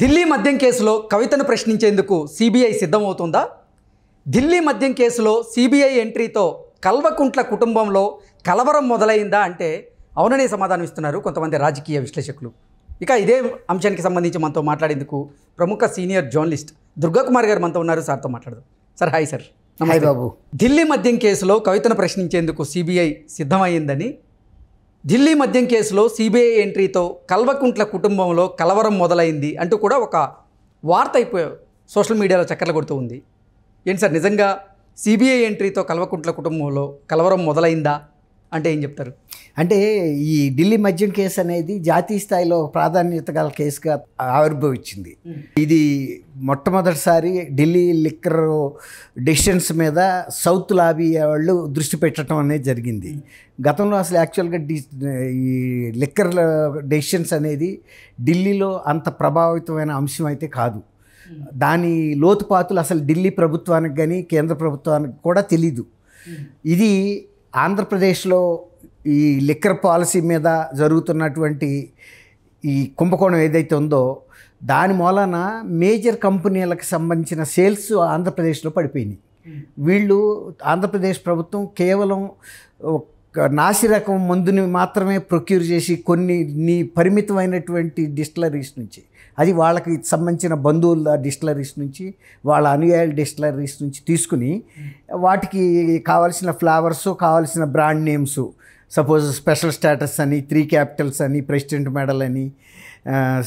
ఢిల్లీ మద్యం కేసులో కవితను ప్రశ్నించేందుకు సిబిఐ సిద్ధమవుతుందా ఢిల్లీ మద్యం కేసులో సిబిఐ ఎంట్రీతో కల్వకుంట్ల కుటుంబంలో కలవరం మొదలైందా అంటే అవుననే సమాధానం ఇస్తున్నారు కొంతమంది రాజకీయ విశ్లేషకులు ఇక ఇదే అంశానికి సంబంధించి మనతో మాట్లాడేందుకు ప్రముఖ సీనియర్ జర్నలిస్ట్ దుర్గాకుమార్ గారు మనతో ఉన్నారు సార్తో మాట్లాడదాం సార్ హాయ్ సార్ హాయ్ బాబు ఢిల్లీ మద్యం కేసులో కవితను ప్రశ్నించేందుకు సిబిఐ సిద్ధమైందని ఢిల్లీ మద్యం కేసులో సిబిఐ ఎంట్రీతో కల్వకుంట్ల కుటుంబంలో కలవరం మొదలైంది అంటూ కూడా ఒక వార్త అయిపోయి సోషల్ మీడియాలో చక్కర్లు కొడుతూ ఉంది ఏంటి సార్ నిజంగా సిబిఐ ఎంట్రీతో కల్వకుంట్ల కుటుంబంలో కలవరం మొదలైందా అంటే ఏం చెప్తారు అంటే ఈ ఢిల్లీ మద్యం కేసు అనేది జాతీయ స్థాయిలో ప్రాధాన్యత గల కేసుగా ఆవిర్భవించింది ఇది మొట్టమొదటిసారి ఢిల్లీ లిక్కర్ డెసిషన్స్ మీద సౌత్ లాబీ వాళ్ళు దృష్టి పెట్టడం అనేది జరిగింది గతంలో అసలు యాక్చువల్గా డి ఈ లిక్కర్ డెసిషన్స్ అనేది ఢిల్లీలో అంత ప్రభావితమైన అంశం అయితే కాదు దాని లోతుపాతులు అసలు ఢిల్లీ ప్రభుత్వానికి కానీ కేంద్ర ప్రభుత్వానికి కూడా తెలీదు ఇది ఆంధ్రప్రదేశ్లో ఈ లిక్కర్ పాలసీ మీద జరుగుతున్నటువంటి ఈ కుంభకోణం ఏదైతే ఉందో దాని మూలాన మేజర్ కంపెనీలకు సంబంధించిన సేల్స్ ఆంధ్రప్రదేశ్లో పడిపోయినాయి వీళ్ళు ఆంధ్రప్రదేశ్ ప్రభుత్వం కేవలం నాసి రకం మందుని మాత్రమే ప్రొక్యూర్ చేసి కొన్ని నీ పరిమితమైనటువంటి డిస్టిలరీస్ నుంచి అది వాళ్ళకి సంబంధించిన బంధువుల డిస్టిలరీస్ నుంచి వాళ్ళ అనుయాయుల డిస్టిలరీస్ నుంచి తీసుకుని వాటికి కావాల్సిన ఫ్లవర్స్ కావాల్సిన brand names suppose special status అని త్రీ క్యాపిటల్స్ అని ప్రెసిడెంట్ మెడల్ అని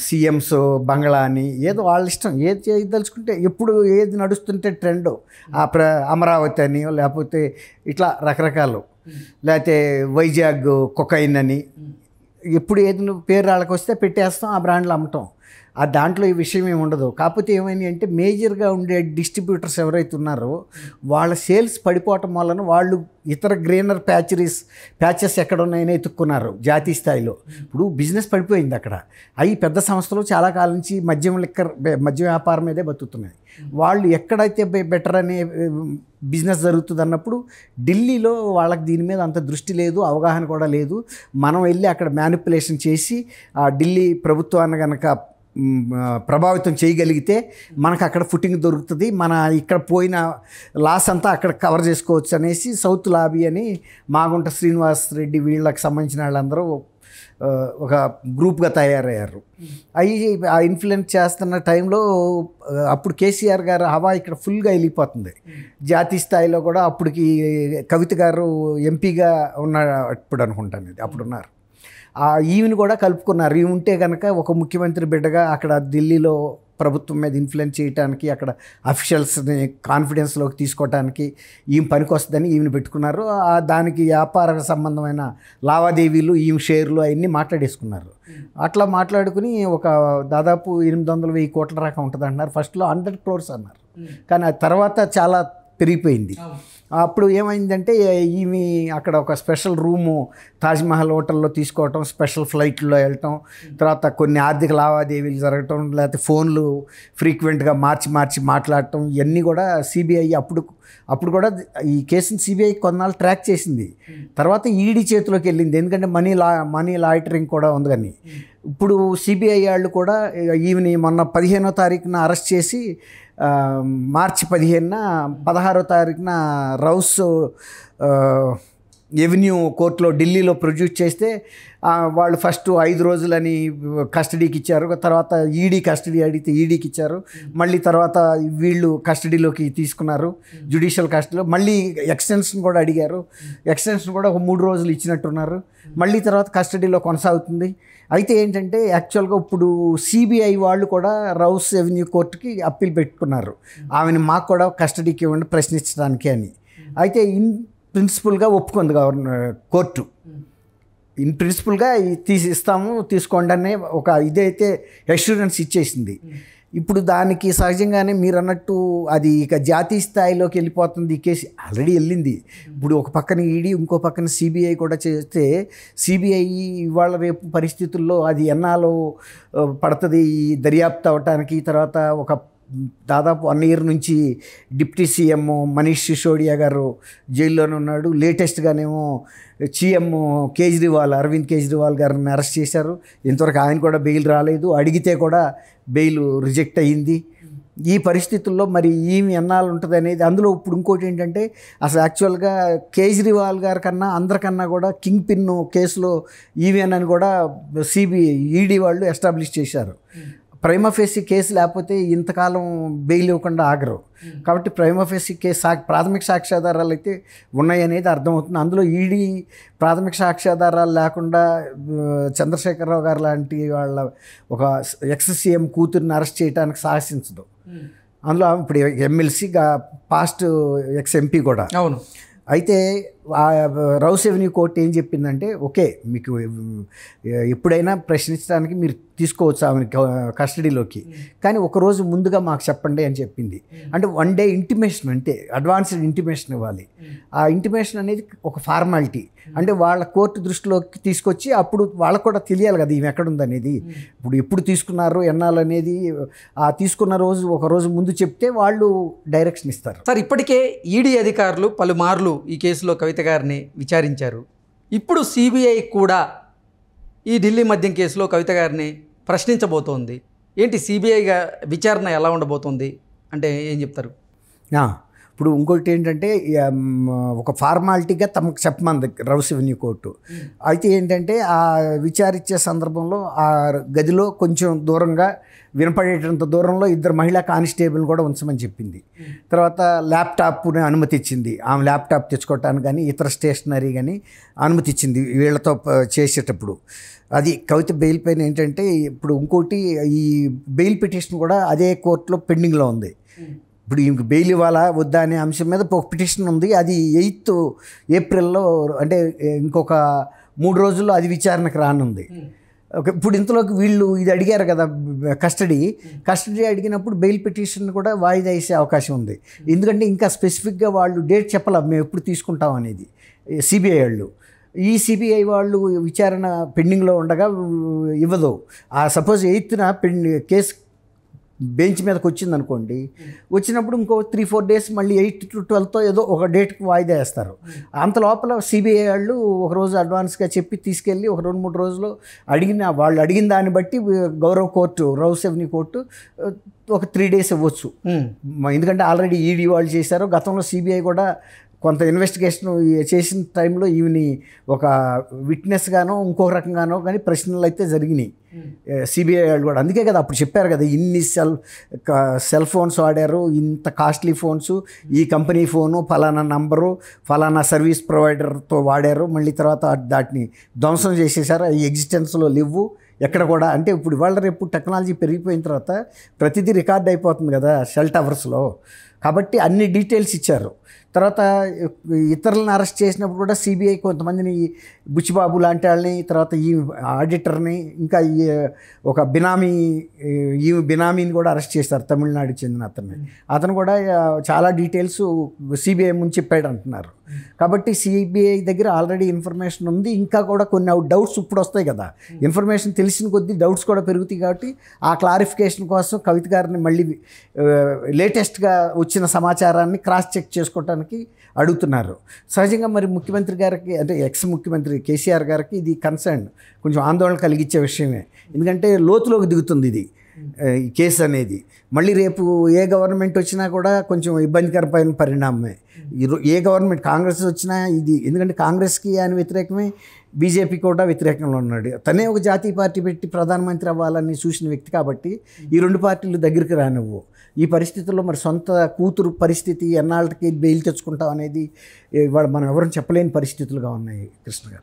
సీఎంస్ బంగ్లా అని ఏదో వాళ్ళ ఇష్టం ఏది చేయదలుచుకుంటే ఎప్పుడు ఏది నడుస్తుంటే ట్రెండ్ ఆ ప్ర అమరావతి అని లేకపోతే ఇట్లా రకరకాలు లేకపోతే వైజాగ్ కొకైన్ అని ఎప్పుడు ఏది పేరు వాళ్ళకి వస్తే పెట్టేస్తాం ఆ బ్రాండ్లు అమ్మటం ఆ దాంట్లో ఈ విషయం ఏమి ఉండదు కాకపోతే ఏమైంది అంటే మేజర్గా ఉండే డిస్ట్రిబ్యూటర్స్ ఎవరైతే ఉన్నారో వాళ్ళ సేల్స్ పడిపోవటం వలన వాళ్ళు ఇతర గ్రీనర్ ప్యాచరీస్ ప్యాచెస్ ఎక్కడ ఉన్నాయని ఎత్తుక్కున్నారు జాతీయ స్థాయిలో ఇప్పుడు బిజినెస్ పడిపోయింది అక్కడ అవి పెద్ద సంస్థలు చాలా కాలం నుంచి మద్యం లిక్కర్ మద్యం వ్యాపారం మీదే బతుకుతున్నాయి వాళ్ళు ఎక్కడైతే బెటర్ అనే బిజినెస్ జరుగుతుంది అన్నప్పుడు ఢిల్లీలో వాళ్ళకి దీని మీద అంత దృష్టి లేదు అవగాహన కూడా లేదు మనం వెళ్ళి అక్కడ మ్యానిపులేషన్ చేసి ఆ ఢిల్లీ ప్రభుత్వాన్ని కనుక ప్రభావితం చేయగలిగితే మనకు అక్కడ ఫుటింగ్ దొరుకుతుంది మన ఇక్కడ పోయిన లాస్ అంతా అక్కడ కవర్ చేసుకోవచ్చు అనేసి సౌత్ లాబీ అని మాగుంట శ్రీనివాస్ రెడ్డి వీళ్ళకి సంబంధించిన వాళ్ళందరూ ఒక గ్రూప్గా తయారయ్యారు అవి ఆ ఇన్ఫ్లుయెన్స్ చేస్తున్న టైంలో అప్పుడు కేసీఆర్ గారు హవా ఇక్కడ ఫుల్గా వెళ్ళిపోతుంది జాతీయ స్థాయిలో కూడా అప్పటికి కవిత గారు ఎంపీగా ఉన్న అప్పుడు అనుకుంటాను అప్పుడున్నారు ఆ ఈవిని కూడా కలుపుకున్నారు ఈ ఉంటే కనుక ఒక ముఖ్యమంత్రి బిడ్డగా అక్కడ ఢిల్లీలో ప్రభుత్వం మీద ఇన్ఫ్లుయెన్స్ చేయడానికి అక్కడ అఫీషియల్స్ని కాన్ఫిడెన్స్లోకి తీసుకోవడానికి ఈమె పనికొస్తుందని ఈమెను పెట్టుకున్నారు దానికి వ్యాపార సంబంధమైన లావాదేవీలు ఈమె షేర్లు అవన్నీ మాట్లాడేసుకున్నారు అట్లా మాట్లాడుకుని ఒక దాదాపు ఎనిమిది వందల వెయ్యి కోట్ల రకం ఉంటుంది అంటున్నారు ఫస్ట్లో హండ్రెడ్ క్రోర్స్ అన్నారు కానీ ఆ తర్వాత చాలా పెరిగిపోయింది అప్పుడు ఏమైందంటే ఈమె అక్కడ ఒక స్పెషల్ రూము తాజ్మహల్ హోటల్లో తీసుకోవటం స్పెషల్ ఫ్లైట్లో వెళ్ళటం తర్వాత కొన్ని ఆర్థిక లావాదేవీలు జరగటం లేకపోతే ఫోన్లు ఫ్రీక్వెంట్గా మార్చి మార్చి మాట్లాడటం ఇవన్నీ కూడా సిబిఐ అప్పుడు అప్పుడు కూడా ఈ కేసుని సిబిఐ కొన్నాళ్ళు ట్రాక్ చేసింది తర్వాత ఈడీ చేతిలోకి వెళ్ళింది ఎందుకంటే మనీ లా మనీ లాయిటరింగ్ కూడా ఉంది కానీ ఇప్పుడు సిబిఐ వాళ్ళు కూడా ఈవినింగ్ మొన్న పదిహేనో తారీఖున అరెస్ట్ చేసి మార్చి పదిహేనున పదహారో తారీఖున రౌస్ ఎవెన్యూ కోర్టులో ఢిల్లీలో ప్రొడ్యూస్ చేస్తే వాళ్ళు ఫస్ట్ ఐదు రోజులని కస్టడీకి ఇచ్చారు తర్వాత ఈడీ కస్టడీ అడిగితే ఈడీకి ఇచ్చారు మళ్ళీ తర్వాత వీళ్ళు కస్టడీలోకి తీసుకున్నారు జ్యుడిషియల్ కస్టడీలో మళ్ళీ ఎక్స్టెన్షన్ కూడా అడిగారు ఎక్స్టెన్షన్ కూడా ఒక మూడు రోజులు ఇచ్చినట్టున్నారు మళ్ళీ తర్వాత కస్టడీలో కొనసాగుతుంది అయితే ఏంటంటే యాక్చువల్గా ఇప్పుడు సిబిఐ వాళ్ళు కూడా రౌస్ ఎవెన్యూ కోర్టుకి అప్పీల్ పెట్టుకున్నారు ఆమెను మాకు కూడా కస్టడీకి ఇవ్వండి ప్రశ్నించడానికి అని అయితే ఇన్ ప్రిన్సిపల్గా ఒప్పుకుంది గవర్నర్ కోర్టు ఇన్ ప్రిన్సిపల్గా తీసి ఇస్తాము తీసుకోండి అనే ఒక ఇదైతే అష్యూరెన్స్ ఇచ్చేసింది ఇప్పుడు దానికి సహజంగానే మీరు అన్నట్టు అది ఇక జాతీయ స్థాయిలోకి వెళ్ళిపోతుంది ఈ కేసు ఆల్రెడీ వెళ్ళింది ఇప్పుడు ఒక పక్కన ఈడీ e ఇంకో పక్కన సిబిఐ కూడా చేస్తే సిబిఐ ఇవాళ రేపు పరిస్థితుల్లో అది ఎన్నాలో పడుతుంది ఈ దర్యాప్తు అవ్వటానికి తర్వాత ఒక దాదాపు వన్ ఇయర్ నుంచి డిప్టీ సీఎం మనీష్ సిసోడియా గారు జైల్లోనే ఉన్నాడు లేటెస్ట్గానేమో సీఎం కేజ్రీవాల్ అరవింద్ కేజ్రీవాల్ గారిని అరెస్ట్ చేశారు ఇంతవరకు ఆయన కూడా బెయిల్ రాలేదు అడిగితే కూడా బెయిల్ రిజెక్ట్ అయ్యింది ఈ పరిస్థితుల్లో మరి ఏమి ఎన్నాలు ఉంటుంది అనేది అందులో ఇప్పుడు ఇంకోటి ఏంటంటే అసలు యాక్చువల్గా కేజ్రీవాల్ గారి కన్నా అందరికన్నా కూడా కింగ్ పిన్ కేసులో ఈవెన్ అని కూడా సిబిఐ ఈడీ వాళ్ళు ఎస్టాబ్లిష్ చేశారు ప్రైమఫేసి కేసు లేకపోతే ఇంతకాలం బెయిల్ ఇవ్వకుండా ఆగరు hmm. కాబట్టి ప్రైమఫేసి కేసు సా ప్రాథమిక సాక్ష్యాధారాలు అయితే ఉన్నాయనేది అర్థమవుతుంది అందులో ఈడీ ప్రాథమిక సాక్ష్యాధారాలు లేకుండా చంద్రశేఖరరావు గారు లాంటి వాళ్ళ ఒక ఎక్స్ సీఎం కూతుర్ని అరెస్ట్ చేయడానికి సాహసించదు hmm. అందులో ఇప్పుడు ఎమ్మెల్సీ పాస్ట్ ఎక్స్ ఎంపీ కూడా అవును అయితే రౌస్ ఎవెన్యూ కోర్ట్ ఏం చెప్పిందంటే ఓకే మీకు ఎప్పుడైనా ప్రశ్నించడానికి మీరు తీసుకోవచ్చు ఆమె కస్టడీలోకి కానీ ఒకరోజు ముందుగా మాకు చెప్పండి అని చెప్పింది అంటే వన్ డే ఇంటిమేషన్ అంటే అడ్వాన్స్డ్ ఇంటిమేషన్ ఇవ్వాలి ఆ ఇంటిమేషన్ అనేది ఒక ఫార్మాలిటీ అంటే వాళ్ళ కోర్టు దృష్టిలోకి తీసుకొచ్చి అప్పుడు వాళ్ళకు కూడా తెలియాలి కదా ఈమె ఎక్కడుందనేది ఇప్పుడు ఎప్పుడు తీసుకున్నారు ఎన్నాళ్ళు అనేది ఆ తీసుకున్న రోజు ఒక రోజు ముందు చెప్తే వాళ్ళు డైరెక్షన్ ఇస్తారు సార్ ఇప్పటికే ఈడీ అధికారులు పలుమార్లు ఈ కేసులో కవిత సునీత గారిని విచారించారు ఇప్పుడు సిబిఐ కూడా ఈ ఢిల్లీ మద్యం కేసులో కవిత గారిని ప్రశ్నించబోతోంది ఏంటి సిబిఐగా విచారణ ఎలా ఉండబోతోంది అంటే ఏం చెప్తారు ఇప్పుడు ఇంకోటి ఏంటంటే ఒక ఫార్మాలిటీగా తమకు చెప్పమంది రౌస్ రెవెన్యూ కోర్టు అయితే ఏంటంటే ఆ విచారించే సందర్భంలో ఆ గదిలో కొంచెం దూరంగా వినపడేటంత దూరంలో ఇద్దరు మహిళా కానిస్టేబుల్ కూడా ఉంచమని చెప్పింది తర్వాత ల్యాప్టాప్ని అనుమతి ఇచ్చింది ఆమె ల్యాప్టాప్ తెచ్చుకోవటానికి కానీ ఇతర స్టేషనరీ కానీ అనుమతి ఇచ్చింది వీళ్ళతో చేసేటప్పుడు అది కవిత బెయిల్ పైన ఏంటంటే ఇప్పుడు ఇంకోటి ఈ బెయిల్ పిటిషన్ కూడా అదే కోర్టులో పెండింగ్లో ఉంది ఇప్పుడు ఇంక బెయిల్ ఇవ్వాలా వద్దా అనే అంశం మీద ఒక పిటిషన్ ఉంది అది ఎయిత్ ఏప్రిల్లో అంటే ఇంకొక మూడు రోజుల్లో అది విచారణకు రానుంది ఓకే ఇప్పుడు ఇంతలోకి వీళ్ళు ఇది అడిగారు కదా కస్టడీ కస్టడీ అడిగినప్పుడు బెయిల్ పిటిషన్ కూడా వాయిదా వేసే అవకాశం ఉంది ఎందుకంటే ఇంకా స్పెసిఫిక్గా వాళ్ళు డేట్ చెప్పాల మేము ఎప్పుడు తీసుకుంటాం అనేది సిబిఐ వాళ్ళు ఈ సిబిఐ వాళ్ళు విచారణ పెండింగ్లో ఉండగా ఇవ్వదు ఆ సపోజ్ ఎయిత్న పెండి కేసు బెంచ్ మీదకి వచ్చింది అనుకోండి వచ్చినప్పుడు ఇంకో త్రీ ఫోర్ డేస్ మళ్ళీ ఎయిట్ టు ట్వెల్వ్తో ఏదో ఒక డేట్కి వాయిదా వేస్తారు అంత లోపల సిబిఐ వాళ్ళు ఒకరోజు అడ్వాన్స్గా చెప్పి తీసుకెళ్ళి ఒక రెండు మూడు రోజులు అడిగిన వాళ్ళు అడిగిన దాన్ని బట్టి గౌరవ కోర్టు రౌసెవ్ని కోర్టు ఒక త్రీ డేస్ ఇవ్వచ్చు ఎందుకంటే ఆల్రెడీ ఈడీ వాళ్ళు చేశారు గతంలో సిబిఐ కూడా కొంత ఇన్వెస్టిగేషన్ చేసిన టైంలో ఈవిని ఒక విట్నెస్గానో ఇంకో రకంగానో కానీ ప్రశ్నలు అయితే జరిగినాయి సిబిఐ hmm. వాళ్ళు కూడా అందుకే కదా అప్పుడు చెప్పారు కదా ఇన్ని సెల్ సెల్ ఫోన్స్ వాడారు ఇంత కాస్ట్లీ ఫోన్స్ ఈ కంపెనీ ఫోను ఫలానా నంబరు ఫలానా సర్వీస్ ప్రొవైడర్తో వాడారు మళ్ళీ తర్వాత దాటిని ధ్వంసం చేసేసారు అవి ఎగ్జిస్టెన్స్లో లేవు ఎక్కడ కూడా అంటే ఇప్పుడు ఇవాళ రేపు టెక్నాలజీ పెరిగిపోయిన తర్వాత ప్రతిదీ రికార్డ్ అయిపోతుంది కదా సెల్ టవర్స్లో కాబట్టి అన్ని డీటెయిల్స్ ఇచ్చారు తర్వాత ఇతరులను అరెస్ట్ చేసినప్పుడు కూడా సిబిఐ కొంతమందిని బుచ్చిబాబు లాంటి వాళ్ళని తర్వాత ఈ ఆడిటర్ని ఇంకా ఈ ఒక బినామీ ఈ బినామీని కూడా అరెస్ట్ చేశారు తమిళనాడు చెందిన అతన్ని అతను కూడా చాలా డీటెయిల్స్ సిబిఐ ముందు చెప్పాడు అంటున్నారు కాబట్టి సిబిఐ దగ్గర ఆల్రెడీ ఇన్ఫర్మేషన్ ఉంది ఇంకా కూడా కొన్ని డౌట్స్ ఇప్పుడు వస్తాయి కదా ఇన్ఫర్మేషన్ తెలిసిన కొద్దీ డౌట్స్ కూడా పెరుగుతాయి కాబట్టి ఆ క్లారిఫికేషన్ కోసం కవిత గారిని మళ్ళీ లేటెస్ట్గా వచ్చిన సమాచారాన్ని క్రాస్ చెక్ చేసుకోవడానికి అడుగుతున్నారు సహజంగా మరి ముఖ్యమంత్రి గారికి అంటే ఎక్స్ ముఖ్యమంత్రి కేసీఆర్ గారికి ఇది కన్సర్న్ కొంచెం ఆందోళన కలిగించే విషయమే ఎందుకంటే లోతులోకి దిగుతుంది ఇది ఈ కేసు అనేది మళ్ళీ రేపు ఏ గవర్నమెంట్ వచ్చినా కూడా కొంచెం ఇబ్బందికరమైన పరిణామమే ఏ గవర్నమెంట్ కాంగ్రెస్ వచ్చినా ఇది ఎందుకంటే కాంగ్రెస్కి ఆయన వ్యతిరేకమే బీజేపీ కూడా వ్యతిరేకంలో ఉన్నాడు తనే ఒక జాతీయ పార్టీ పెట్టి ప్రధానమంత్రి అవ్వాలని చూసిన వ్యక్తి కాబట్టి ఈ రెండు పార్టీలు దగ్గరికి రానివ్వు ఈ పరిస్థితుల్లో మరి సొంత కూతురు పరిస్థితి ఎన్నాళ్ళకి బెయిల్ తెచ్చుకుంటాం అనేది ఇవాళ మనం ఎవరూ చెప్పలేని పరిస్థితులుగా ఉన్నాయి కృష్ణ గారు